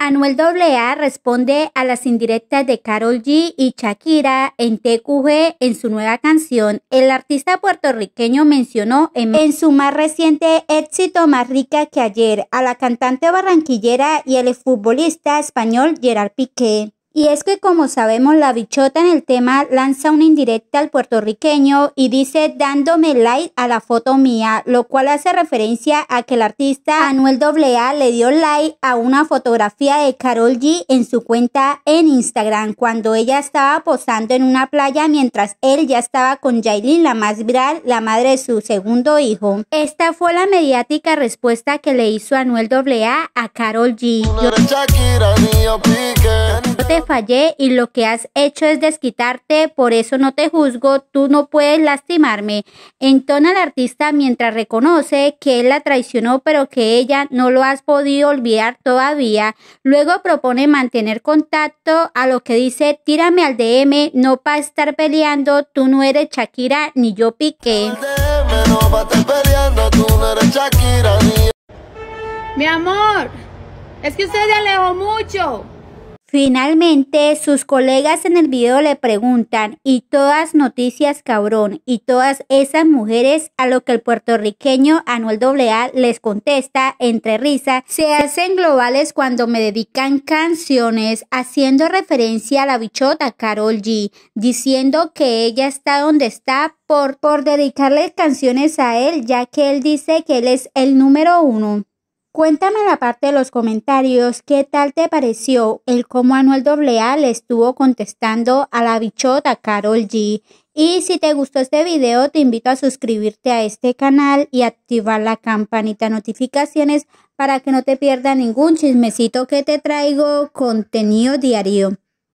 Anuel AA responde a las indirectas de Carol G y Shakira en TQG en su nueva canción. El artista puertorriqueño mencionó en, su más reciente éxito Más rica que ayer a la cantante barranquillera y el futbolista español Gerard Piqué. Y es que como sabemos, la bichota en el tema lanza una indirecta al puertorriqueño y dice dándome like a la foto mía, lo cual hace referencia a que el artista Anuel AA le dio like a una fotografía de Carol G en su cuenta en Instagram cuando ella estaba posando en una playa mientras él ya estaba con Jailin, la más viral, la madre de su segundo hijo. Esta fue la mediática respuesta que le hizo Anuel AA a Carol G fallé y lo que has hecho es desquitarte, por eso no te juzgo, tú no puedes lastimarme. Entona el artista mientras reconoce que él la traicionó, pero que ella no lo has podido olvidar todavía. Luego propone mantener contacto, a lo que dice, tírame al DM, no para estar peleando, tú no eres Shakira ni yo piqué. Mi amor, es que usted se alejó mucho. Finalmente, sus colegas en el video le preguntan, y todas noticias cabrón, y todas esas mujeres, a lo que el puertorriqueño Anuel AA les contesta entre risa, se hacen globales cuando me dedican canciones, haciendo referencia a la bichota Carol G, diciendo que ella está donde está por, por dedicarle canciones a él, ya que él dice que él es el número uno. Cuéntame en la parte de los comentarios qué tal te pareció el cómo Anuel AA le estuvo contestando a la bichota Carol G. Y si te gustó este video, te invito a suscribirte a este canal y activar la campanita de notificaciones para que no te pierdas ningún chismecito que te traigo contenido diario.